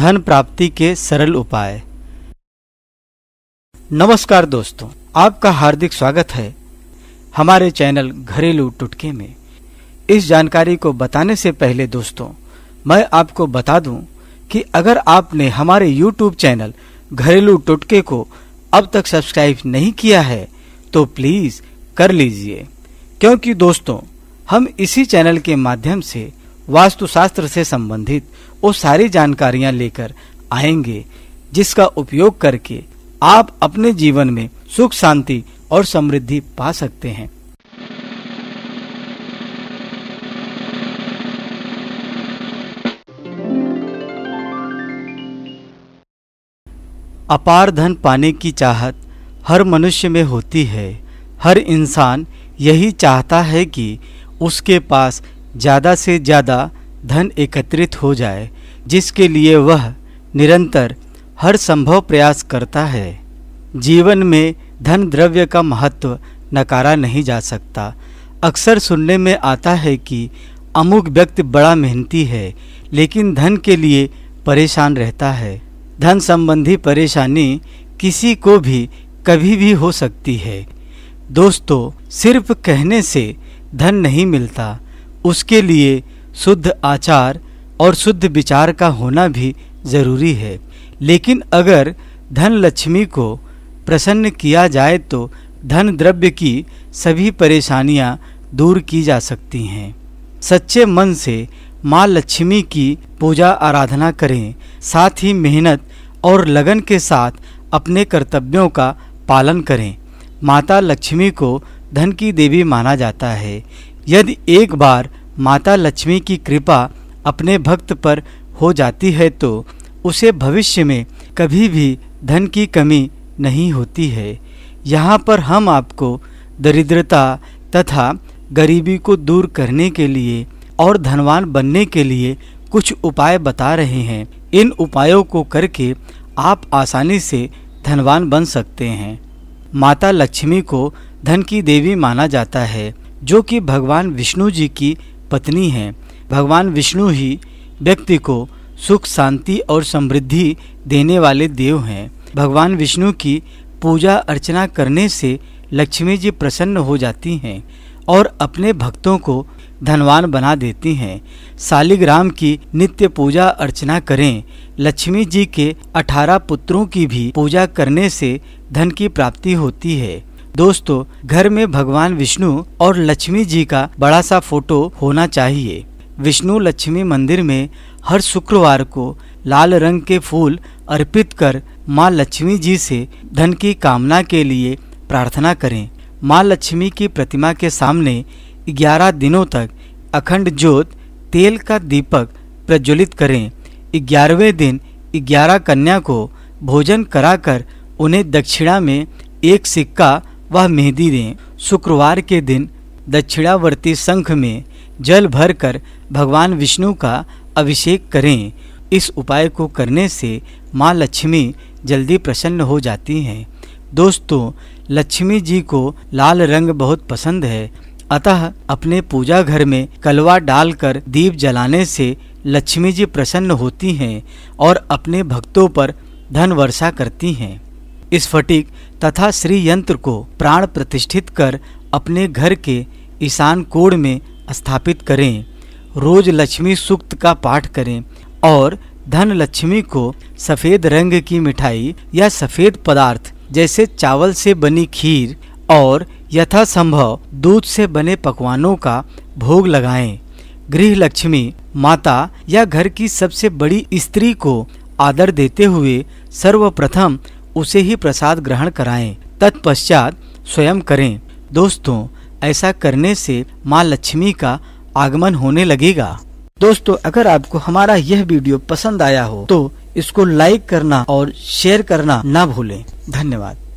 धन प्राप्ति के सरल उपाय नमस्कार दोस्तों आपका हार्दिक स्वागत है हमारे चैनल घरेलू टुटके में इस जानकारी को बताने से पहले दोस्तों मैं आपको बता दूं कि अगर आपने हमारे YouTube चैनल घरेलू टुटके को अब तक सब्सक्राइब नहीं किया है तो प्लीज कर लीजिए क्योंकि दोस्तों हम इसी चैनल के माध्यम से वास्तुशास्त्र से संबंधित वो सारी जानकारियां लेकर आएंगे जिसका उपयोग करके आप अपने जीवन में सुख शांति और समृद्धि पा सकते हैं अपार धन पाने की चाहत हर मनुष्य में होती है हर इंसान यही चाहता है कि उसके पास ज़्यादा से ज़्यादा धन एकत्रित हो जाए जिसके लिए वह निरंतर हर संभव प्रयास करता है जीवन में धन द्रव्य का महत्व नकारा नहीं जा सकता अक्सर सुनने में आता है कि अमुक व्यक्ति बड़ा मेहनती है लेकिन धन के लिए परेशान रहता है धन संबंधी परेशानी किसी को भी कभी भी हो सकती है दोस्तों सिर्फ कहने से धन नहीं मिलता उसके लिए शुद्ध आचार और शुद्ध विचार का होना भी जरूरी है लेकिन अगर धन लक्ष्मी को प्रसन्न किया जाए तो धन द्रव्य की सभी परेशानियां दूर की जा सकती हैं सच्चे मन से माँ लक्ष्मी की पूजा आराधना करें साथ ही मेहनत और लगन के साथ अपने कर्तव्यों का पालन करें माता लक्ष्मी को धन की देवी माना जाता है यदि एक बार माता लक्ष्मी की कृपा अपने भक्त पर हो जाती है तो उसे भविष्य में कभी भी धन की कमी नहीं होती है यहाँ पर हम आपको दरिद्रता तथा गरीबी को दूर करने के लिए और धनवान बनने के लिए कुछ उपाय बता रहे हैं इन उपायों को करके आप आसानी से धनवान बन सकते हैं माता लक्ष्मी को धन की देवी माना जाता है जो कि भगवान विष्णु जी की पत्नी हैं भगवान विष्णु ही व्यक्ति को सुख शांति और समृद्धि देने वाले देव हैं भगवान विष्णु की पूजा अर्चना करने से लक्ष्मी जी प्रसन्न हो जाती हैं और अपने भक्तों को धनवान बना देती हैं शालिग्राम की नित्य पूजा अर्चना करें लक्ष्मी जी के अठारह पुत्रों की भी पूजा करने से धन की प्राप्ति होती है दोस्तों घर में भगवान विष्णु और लक्ष्मी जी का बड़ा सा फोटो होना चाहिए विष्णु लक्ष्मी मंदिर में हर शुक्रवार को लाल रंग के फूल अर्पित कर माँ लक्ष्मी जी से धन की कामना के लिए प्रार्थना करें माँ लक्ष्मी की प्रतिमा के सामने 11 दिनों तक अखंड ज्योत तेल का दीपक प्रज्वलित करें ग्यारहवें दिन ग्यारह कन्या को भोजन कराकर उन्हें दक्षिणा में एक सिक्का वह मेहंदी दें शुक्रवार के दिन दक्षिणावर्ती शंख में जल भरकर भगवान विष्णु का अभिषेक करें इस उपाय को करने से माँ लक्ष्मी जल्दी प्रसन्न हो जाती हैं दोस्तों लक्ष्मी जी को लाल रंग बहुत पसंद है अतः अपने पूजा घर में कलवा डालकर दीप जलाने से लक्ष्मी जी प्रसन्न होती हैं और अपने भक्तों पर धन वर्षा करती हैं स्फटिक तथा श्री यंत्र को प्राण प्रतिष्ठित कर अपने घर के ईशान कोण में स्थापित करें रोज लक्ष्मी सूक्त का पाठ करें और धन लक्ष्मी को सफ़ेद रंग की मिठाई या सफ़ेद पदार्थ जैसे चावल से बनी खीर और यथासंभव दूध से बने पकवानों का भोग लगाएं। गृह लक्ष्मी माता या घर की सबसे बड़ी स्त्री को आदर देते हुए सर्वप्रथम उसे ही प्रसाद ग्रहण कराएं तत्पश्चात स्वयं करें दोस्तों ऐसा करने से माँ लक्ष्मी का आगमन होने लगेगा दोस्तों अगर आपको हमारा यह वीडियो पसंद आया हो तो इसको लाइक करना और शेयर करना ना भूलें धन्यवाद